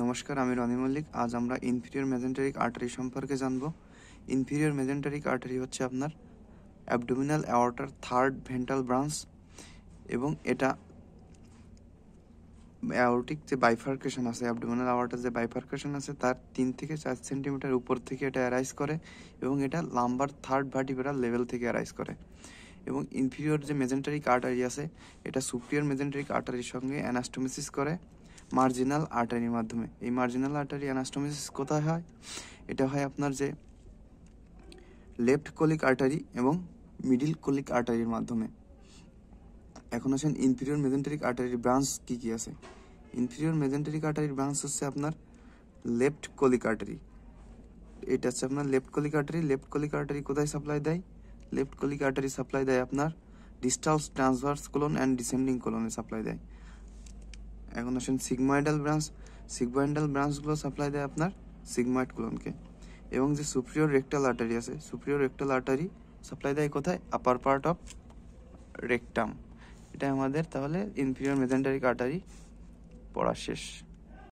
নমস্কার আমি রনি মল্লিক আজ আমরা ইনফিরিয়র মেজেন্টারিক আর্টারি সম্পর্কে জানব ইনফিরিয়র মেজেন্টারিক আর্টারি হচ্ছে আপনার abdominal aorta third ventral branch এবং এটা অ্যাওটিক যে বাইফার্কেশন আছে অ্যাবডোমিনাল অ্যাওয়ার্টার যে বাইফার্কেশন আছে তার তিন থেকে চার সেন্টিমিটার উপর থেকে এটা অ্যারাইজ করে এবং এটা লাম্বার থার্ড ভার্টিব্রাল লেভেল থেকে অ্যারাইজ করে এবং ইনফিরিয়র যে মেজেন্টারিক আর্টারি আছে এটা সুপ্রিয়র মেজেন্টারিক আর্টারির সঙ্গে অ্যানাস্টোমিসিস করে মার্জিনাল আর্টারির মাধ্যমে এই মার্জিনাল আর্টারি অ্যানাস্টোমিসিস কোথায় হয় এটা হয় আপনার যে লেফট কলিক আর্টারি এবং মিডিল কলিক আর্টারির মাধ্যমে এখন আছেন ইনফিরিয়র মেজেন্টারিক আর্টারির ব্রাঞ্চ কি কি আছে ইনফিরিয়র মেজেন্টারিক আর্টারির ব্রাঞ্চ হচ্ছে আপনার লেফট কলিক আর্টারি এটা হচ্ছে আপনার left colic artery left colic artery কোথায় সাপ্লাই দেয় লেফট কলিক আর্টারি সাপ্লাই দেয় আপনার distal transverse colon and descending কোলনে সাপ্লাই দেয় এখন আসেন সিগমাইডাল ব্রাঞ্চ সিগমাইডাল ব্রাঞ্চগুলো সাপ্লাই দেয় আপনার সিগমাইড কোলনকে এবং যে সুপ্রিয়র রেকটাল আর্টারি আছে সুপ্রিয়র রেকটাল আর্টারি সাপ্লাই দেয় কোথায় আপার পার্ট অফ রেকটাম এটা আমাদের তাহলে ইনফিরিয়র মেজেন্টারিক আর্টারি পড়া শেষ